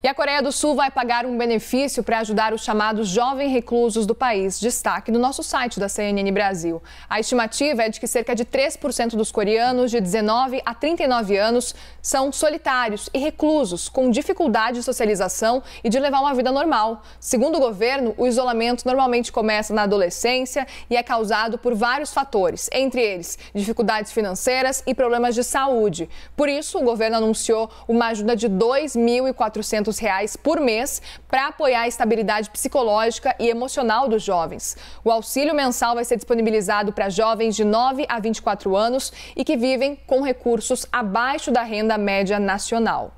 E a Coreia do Sul vai pagar um benefício para ajudar os chamados jovens reclusos do país. Destaque no nosso site da CNN Brasil. A estimativa é de que cerca de 3% dos coreanos de 19 a 39 anos são solitários e reclusos, com dificuldade de socialização e de levar uma vida normal. Segundo o governo, o isolamento normalmente começa na adolescência e é causado por vários fatores, entre eles dificuldades financeiras e problemas de saúde. Por isso, o governo anunciou uma ajuda de 2.400 reais por mês para apoiar a estabilidade psicológica e emocional dos jovens. O auxílio mensal vai ser disponibilizado para jovens de 9 a 24 anos e que vivem com recursos abaixo da renda média nacional.